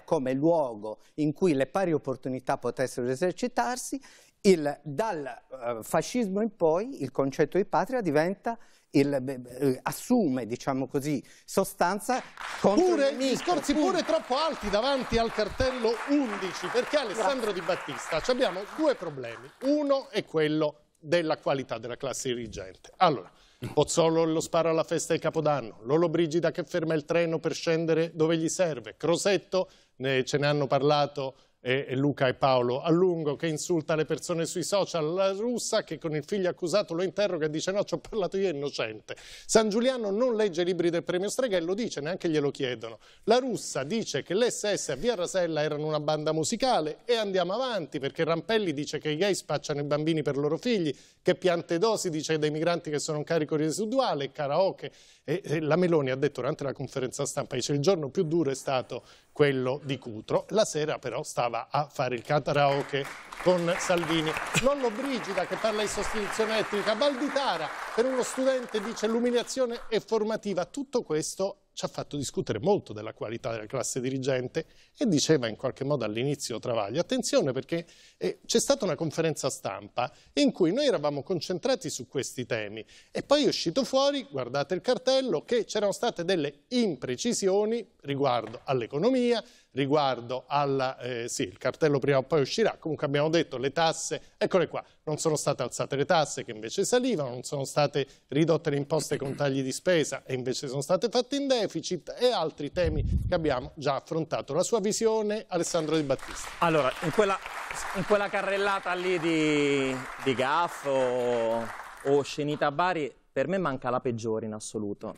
come luogo in cui le pari opportunità potessero esercitarsi, il, dal uh, fascismo in poi il concetto di patria diventa il, eh, eh, assume, diciamo così, sostanza contro pure, il nemico. Discorsi pure troppo alti davanti al cartello 11, perché Alessandro Grazie. Di Battista abbiamo due problemi. Uno è quello della qualità della classe dirigente. Allora, Pozzolo lo spara alla festa di Capodanno, Lolo Brigida che ferma il treno per scendere dove gli serve, Crosetto eh, ce ne hanno parlato eh, Luca e Paolo a lungo, che insulta le persone sui social, la russa che con il figlio accusato lo interroga e dice no, ci ho parlato io innocente. San Giuliano non legge i libri del premio Strega e lo dice, neanche glielo chiedono. La russa dice che l'SS a Via Rasella erano una banda musicale e andiamo avanti perché Rampelli dice che i gay spacciano i bambini per loro figli, che piante dosi dice dei migranti che sono un carico residuale, karaoke. E, e la Meloni ha detto durante la conferenza stampa, dice il giorno più duro è stato quello di Cutro. La sera però stava a fare il karaoke con Salvini. Nonno Brigida che parla di sostituzione etnica, Valditara per uno studente dice l'umiliazione è formativa. Tutto questo ci ha fatto discutere molto della qualità della classe dirigente e diceva in qualche modo all'inizio Travaglio, attenzione perché eh, c'è stata una conferenza stampa in cui noi eravamo concentrati su questi temi e poi è uscito fuori, guardate il cartello, che c'erano state delle imprecisioni riguardo all'economia, riguardo al eh, sì, il cartello prima o poi uscirà, comunque abbiamo detto le tasse, eccole qua, non sono state alzate le tasse che invece salivano, non sono state ridotte le imposte con tagli di spesa e invece sono state fatte in deficit e altri temi che abbiamo già affrontato. La sua visione, Alessandro Di Battista. Allora, in quella, in quella carrellata lì di, di Gaff o, o Scenita Bari, per me manca la peggiore in assoluto.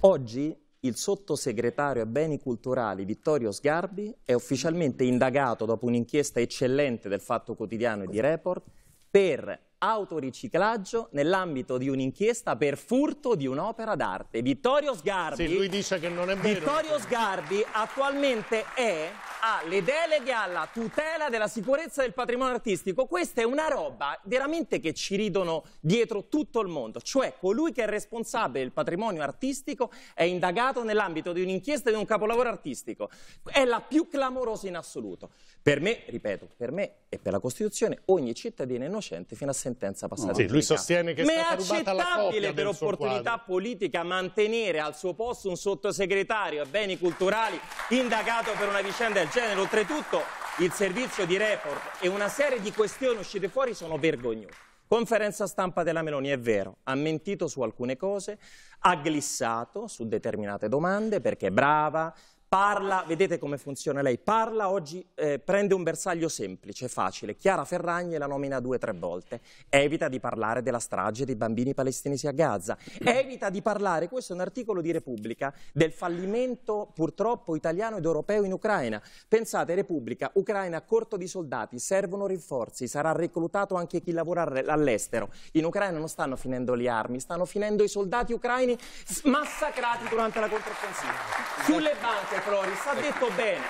Oggi il sottosegretario a beni culturali Vittorio Sgarbi è ufficialmente indagato dopo un'inchiesta eccellente del Fatto Quotidiano e di Report per autoriciclaggio nell'ambito di un'inchiesta per furto di un'opera d'arte. Vittorio Sgarbi. Sì, lui dice che non è vero. Vittorio Sgarbi attualmente è ha le deleghe alla tutela della sicurezza del patrimonio artistico. Questa è una roba veramente che ci ridono dietro tutto il mondo. Cioè, colui che è responsabile del patrimonio artistico è indagato nell'ambito di un'inchiesta di un capolavoro artistico. È la più clamorosa in assoluto. Per me, ripeto, per me e per la Costituzione, ogni cittadino è innocente fino a sentire sentenza passata. No, sì, lui sostiene che Ma è accettabile per opportunità politica mantenere al suo posto un sottosegretario a beni culturali indagato per una vicenda del genere? Oltretutto il servizio di report e una serie di questioni uscite fuori sono vergognose. Conferenza stampa della Meloni, è vero, ha mentito su alcune cose, ha glissato su determinate domande perché è brava, parla, vedete come funziona lei, parla oggi, eh, prende un bersaglio semplice, facile, Chiara Ferragni la nomina due o tre volte, evita di parlare della strage dei bambini palestinesi a Gaza, evita di parlare, questo è un articolo di Repubblica, del fallimento purtroppo italiano ed europeo in Ucraina. Pensate Repubblica, Ucraina corto di soldati, servono rinforzi, sarà reclutato anche chi lavora all'estero. In Ucraina non stanno finendo le armi, stanno finendo i soldati ucraini massacrati durante la controffensiva. Sulle banche Floris, ha ecco. detto bene.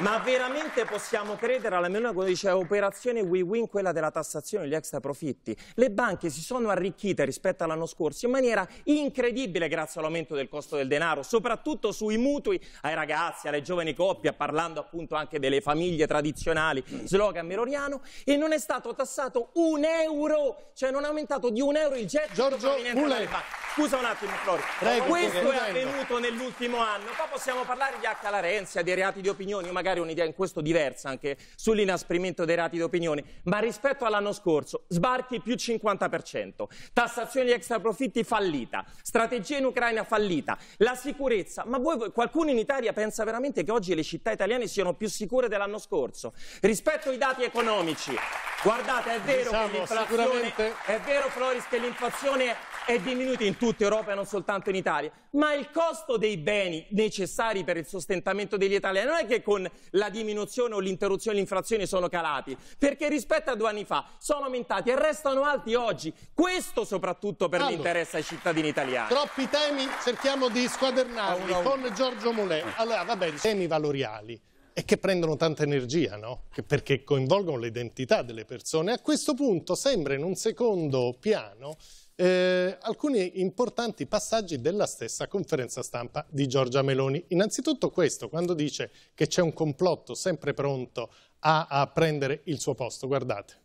Ma veramente possiamo credere alla Meloni dice operazione win-win quella della tassazione degli extra profitti? Le banche si sono arricchite rispetto all'anno scorso in maniera incredibile grazie all'aumento del costo del denaro, soprattutto sui mutui ai ragazzi, alle giovani coppie, parlando appunto anche delle famiglie tradizionali, slogan meloriano, e non è stato tassato un euro, cioè non è aumentato di un euro il gettito Giorgio proveniente Scusa un attimo Flori, Prego, questo è avvenuto nell'ultimo anno, qua possiamo parlare di H. Larenzi, di reati di opinioni, magari magari un'idea in questo diversa anche sull'inasprimento dei rati d'opinione, ma rispetto all'anno scorso sbarchi più 50%, tassazioni extra profitti fallita, strategia in Ucraina fallita, la sicurezza, ma voi, qualcuno in Italia pensa veramente che oggi le città italiane siano più sicure dell'anno scorso? Rispetto ai dati economici, guardate è vero diciamo, che l'inflazione, è vero Floris che l'inflazione è diminuito in tutta Europa e non soltanto in Italia, ma il costo dei beni necessari per il sostentamento degli italiani non è che con la diminuzione o l'interruzione e sono calati, perché rispetto a due anni fa sono aumentati e restano alti oggi. Questo soprattutto per allora, l'interesse ai cittadini italiani. Troppi temi, cerchiamo di squadernarli oh, no. con Giorgio Molè. Allora, va bene, temi valoriali e che prendono tanta energia, no? perché coinvolgono l'identità delle persone. A questo punto sembra in un secondo piano eh, alcuni importanti passaggi della stessa conferenza stampa di Giorgia Meloni. Innanzitutto questo, quando dice che c'è un complotto sempre pronto a, a prendere il suo posto, guardate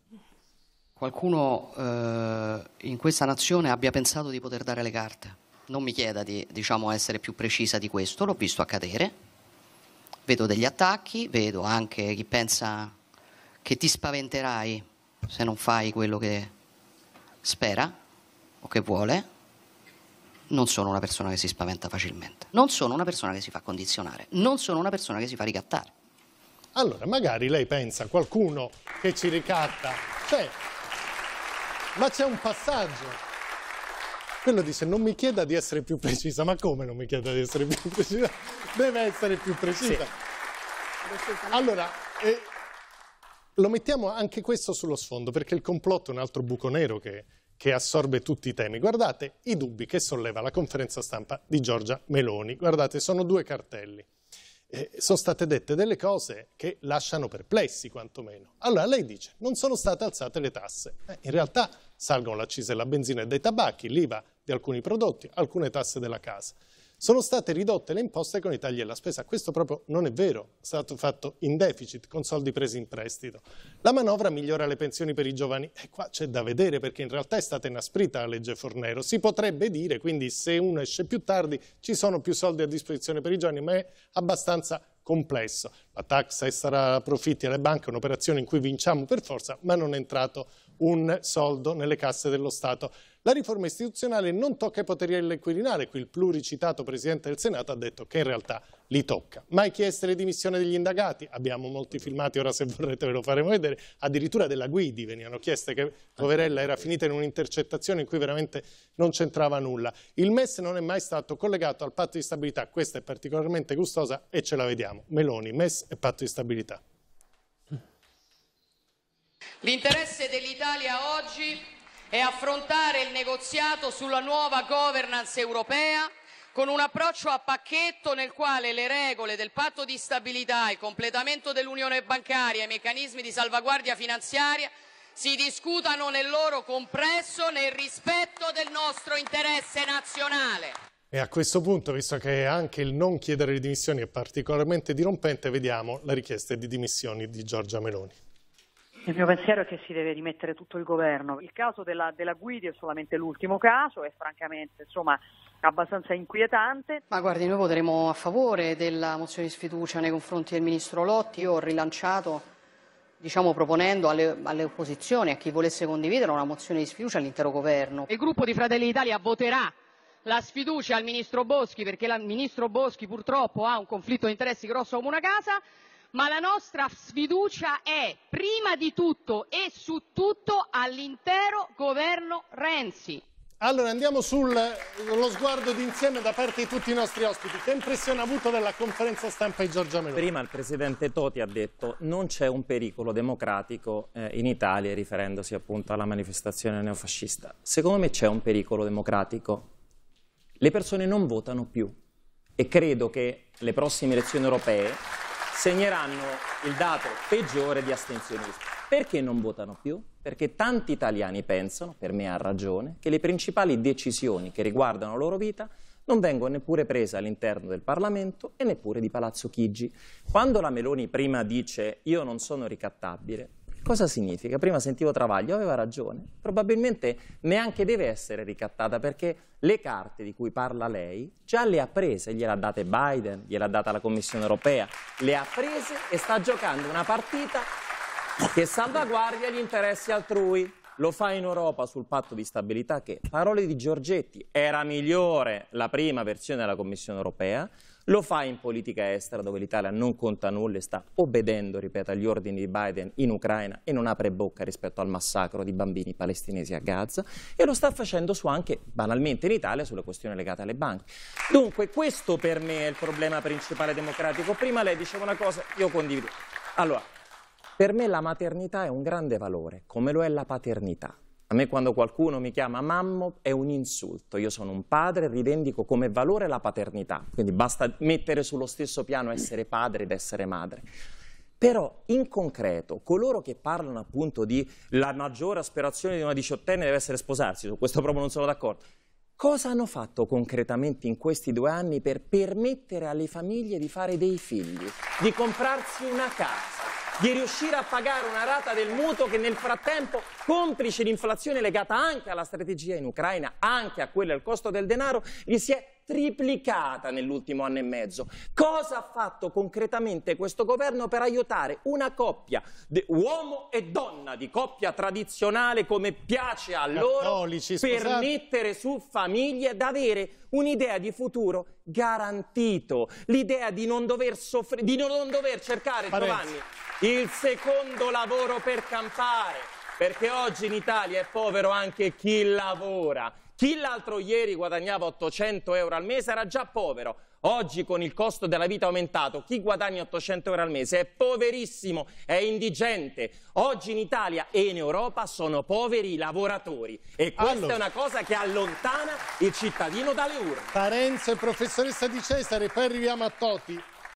qualcuno eh, in questa nazione abbia pensato di poter dare le carte. Non mi chieda di diciamo, essere più precisa di questo, l'ho visto accadere, vedo degli attacchi, vedo anche chi pensa che ti spaventerai se non fai quello che spera o che vuole, non sono una persona che si spaventa facilmente, non sono una persona che si fa condizionare, non sono una persona che si fa ricattare. Allora, magari lei pensa qualcuno che ci ricatta, cioè, ma c'è un passaggio. Quello dice non mi chieda di essere più precisa, ma come non mi chieda di essere più precisa? Deve essere più precisa. Sì. Allora, eh, lo mettiamo anche questo sullo sfondo, perché il complotto è un altro buco nero che che assorbe tutti i temi. Guardate i dubbi che solleva la conferenza stampa di Giorgia Meloni. Guardate, sono due cartelli. Eh, sono state dette delle cose che lasciano perplessi quantomeno. Allora lei dice non sono state alzate le tasse. Eh, in realtà salgono l'accisa della benzina e dei tabacchi, l'IVA di alcuni prodotti, alcune tasse della casa sono state ridotte le imposte con i tagli alla spesa. Questo proprio non è vero, è stato fatto in deficit, con soldi presi in prestito. La manovra migliora le pensioni per i giovani. E qua c'è da vedere perché in realtà è stata inasprita la legge Fornero. Si potrebbe dire, quindi se uno esce più tardi ci sono più soldi a disposizione per i giovani, ma è abbastanza complesso. La tax sarà profitti alle banche è un'operazione in cui vinciamo per forza, ma non è entrato un soldo nelle casse dello Stato. La riforma istituzionale non tocca i poteri del qui il pluricitato Presidente del Senato ha detto che in realtà li tocca. Mai chieste le dimissioni degli indagati, abbiamo molti filmati, ora se vorrete ve lo faremo vedere, addirittura della Guidi venivano chieste che Poverella era finita in un'intercettazione in cui veramente non c'entrava nulla. Il MES non è mai stato collegato al patto di stabilità, questa è particolarmente gustosa e ce la vediamo. Meloni, MES e patto di stabilità. L'interesse dell'Italia oggi è affrontare il negoziato sulla nuova governance europea con un approccio a pacchetto nel quale le regole del patto di stabilità, il completamento dell'unione bancaria e i meccanismi di salvaguardia finanziaria si discutano nel loro compresso nel rispetto del nostro interesse nazionale. E a questo punto, visto che anche il non chiedere le dimissioni è particolarmente dirompente, vediamo la richiesta di dimissioni di Giorgia Meloni. Il mio pensiero è che si deve rimettere tutto il governo. Il caso della, della Guidi è solamente l'ultimo caso e francamente insomma abbastanza inquietante. Ma guardi, noi voteremo a favore della mozione di sfiducia nei confronti del ministro Lotti. Io ho rilanciato diciamo proponendo alle, alle opposizioni, a chi volesse condividere, una mozione di sfiducia all'intero governo. Il gruppo di Fratelli d'Italia voterà la sfiducia al ministro Boschi perché il ministro Boschi purtroppo ha un conflitto di interessi grosso come una casa ma la nostra sfiducia è prima di tutto e su tutto all'intero governo Renzi. Allora andiamo sullo sguardo d'insieme da parte di tutti i nostri ospiti. Che impressione ha avuto della conferenza stampa di Giorgia Meloni? Prima il presidente Toti ha detto non c'è un pericolo democratico eh, in Italia riferendosi appunto alla manifestazione neofascista. Secondo me c'è un pericolo democratico. Le persone non votano più e credo che le prossime elezioni europee segneranno il dato peggiore di astensionismo. Perché non votano più? Perché tanti italiani pensano, per me ha ragione, che le principali decisioni che riguardano la loro vita non vengono neppure prese all'interno del Parlamento e neppure di Palazzo Chigi. Quando la Meloni prima dice io non sono ricattabile, Cosa significa? Prima sentivo Travaglio, aveva ragione, probabilmente neanche deve essere ricattata perché le carte di cui parla lei già le ha prese, gliele ha date Biden, gliele ha data la Commissione europea, le ha prese e sta giocando una partita che salvaguardia gli interessi altrui. Lo fa in Europa sul patto di stabilità che, parole di Giorgetti, era migliore la prima versione della Commissione europea, lo fa in politica estera dove l'Italia non conta nulla e sta obbedendo, ripeto, agli ordini di Biden in Ucraina e non apre bocca rispetto al massacro di bambini palestinesi a Gaza e lo sta facendo su anche banalmente in Italia sulle questioni legate alle banche. Dunque questo per me è il problema principale democratico. Prima lei diceva una cosa, io condivido. Allora, per me la maternità è un grande valore, come lo è la paternità. A me quando qualcuno mi chiama mammo è un insulto, io sono un padre, e rivendico come valore la paternità, quindi basta mettere sullo stesso piano essere padre ed essere madre. Però in concreto, coloro che parlano appunto di la maggiore aspirazione di una diciottenne deve essere sposarsi, su questo proprio non sono d'accordo, cosa hanno fatto concretamente in questi due anni per permettere alle famiglie di fare dei figli, di comprarsi una casa? di riuscire a pagare una rata del mutuo che nel frattempo, complice l'inflazione legata anche alla strategia in Ucraina, anche a quella del costo del denaro, gli si è triplicata nell'ultimo anno e mezzo. Cosa ha fatto concretamente questo governo per aiutare una coppia, uomo e donna, di coppia tradizionale come piace a loro, per mettere su famiglie ad avere un'idea di futuro garantito, l'idea di non dover soffrire, di non dover cercare, Giovanni, il secondo lavoro per campare, perché oggi in Italia è povero anche chi lavora chi l'altro ieri guadagnava 800 euro al mese era già povero. Oggi con il costo della vita aumentato, chi guadagna 800 euro al mese è poverissimo, è indigente. Oggi in Italia e in Europa sono poveri i lavoratori e questa allora. è una cosa che allontana il cittadino dalle urne. Parenzo e professoressa di Cesare, poi arriviamo a Toti.